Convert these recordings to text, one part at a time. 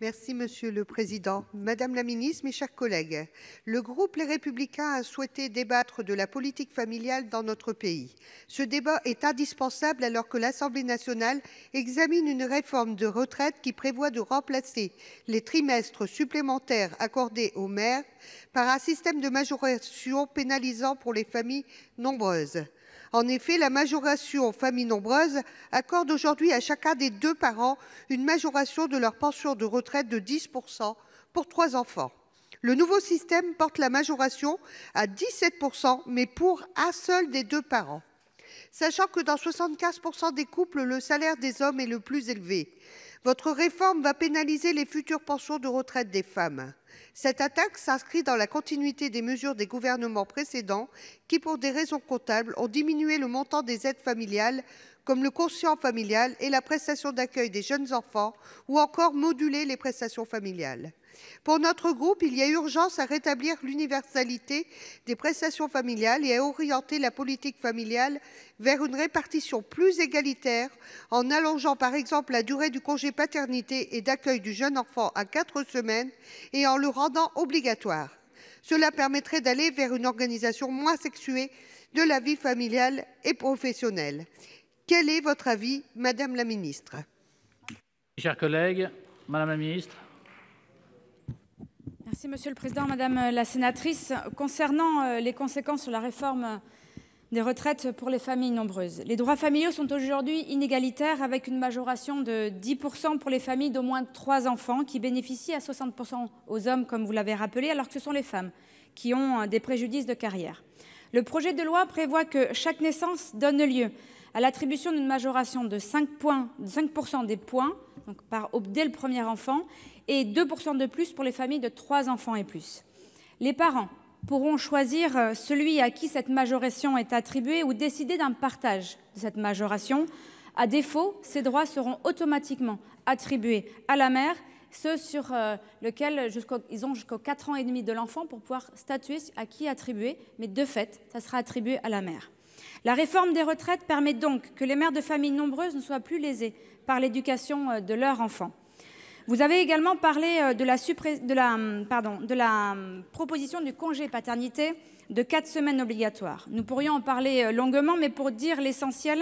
Merci, Monsieur le Président. Madame la Ministre, mes chers collègues, le groupe Les Républicains a souhaité débattre de la politique familiale dans notre pays. Ce débat est indispensable alors que l'Assemblée nationale examine une réforme de retraite qui prévoit de remplacer les trimestres supplémentaires accordés aux maires par un système de majoration pénalisant pour les familles nombreuses. En effet, la majoration famille nombreuse accorde aujourd'hui à chacun des deux parents une majoration de leur pension de retraite de 10% pour trois enfants. Le nouveau système porte la majoration à 17%, mais pour un seul des deux parents. Sachant que dans 75% des couples, le salaire des hommes est le plus élevé, votre réforme va pénaliser les futures pensions de retraite des femmes. Cette attaque s'inscrit dans la continuité des mesures des gouvernements précédents qui, pour des raisons comptables, ont diminué le montant des aides familiales comme le conscient familial et la prestation d'accueil des jeunes enfants ou encore modulé les prestations familiales. Pour notre groupe, il y a urgence à rétablir l'universalité des prestations familiales et à orienter la politique familiale vers une répartition plus égalitaire en allongeant par exemple la durée du congé paternité et d'accueil du jeune enfant à quatre semaines et en le rendant obligatoire. Cela permettrait d'aller vers une organisation moins sexuée de la vie familiale et professionnelle. Quel est votre avis, Madame la Ministre Chers collègues, Madame la Ministre Merci, Monsieur le Président, Madame la Sénatrice. Concernant euh, les conséquences de la réforme des retraites pour les familles nombreuses, les droits familiaux sont aujourd'hui inégalitaires avec une majoration de 10% pour les familles d'au moins 3 enfants qui bénéficient à 60% aux hommes, comme vous l'avez rappelé, alors que ce sont les femmes qui ont euh, des préjudices de carrière. Le projet de loi prévoit que chaque naissance donne lieu à l'attribution d'une majoration de 5%, 5 des points donc dès le premier enfant, et 2% de plus pour les familles de trois enfants et plus. Les parents pourront choisir euh, celui à qui cette majoration est attribuée ou décider d'un partage de cette majoration. À défaut, ces droits seront automatiquement attribués à la mère, ceux sur euh, lesquels ils ont jusqu'aux 4 ans et demi de l'enfant pour pouvoir statuer à qui attribuer, mais de fait, ça sera attribué à la mère. La réforme des retraites permet donc que les mères de familles nombreuses ne soient plus lésées par l'éducation euh, de leurs enfants. Vous avez également parlé euh, de la, hum, hum, proposition du congé paternité de quatre semaines obligatoires. Nous pourrions en parler euh, longuement, mais pour dire l'essentiel,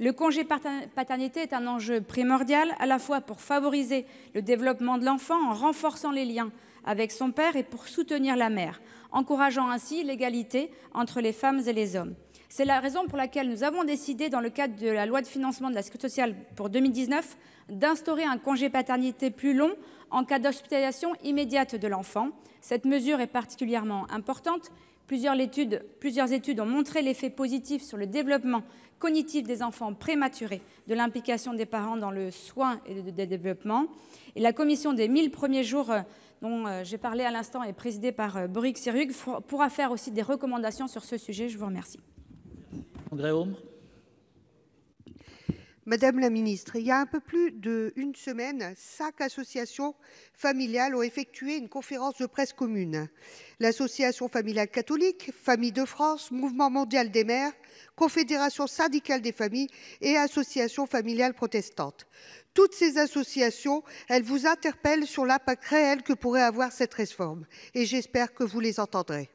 le congé paternité est un enjeu primordial, à la fois pour favoriser le développement de l'enfant en renforçant les liens avec son père et pour soutenir la mère, encourageant ainsi l'égalité entre les femmes et les hommes. C'est la raison pour laquelle nous avons décidé, dans le cadre de la loi de financement de la sécurité sociale pour 2019, d'instaurer un congé paternité plus long en cas d'hospitalisation immédiate de l'enfant. Cette mesure est particulièrement importante. Plusieurs études, ont montré l'effet positif sur le développement cognitif des enfants prématurés de l'implication des parents dans le soin et le développement. Et la commission des 1000 premiers jours euh, dont euh, j'ai parlé à l'instant est présidée par euh, Boric Sirug pourra faire aussi des recommandations sur ce sujet. Je vous remercie. Madame la ministre, il y a un peu plus d'une semaine, cinq associations familiales ont effectué une conférence de presse commune. L'Association familiale catholique, Famille de France, Mouvement mondial des mères, Confédération syndicale des familles et Association familiale protestante. Toutes ces associations, elles vous interpellent sur l'impact réel que pourrait avoir cette réforme et j'espère que vous les entendrez.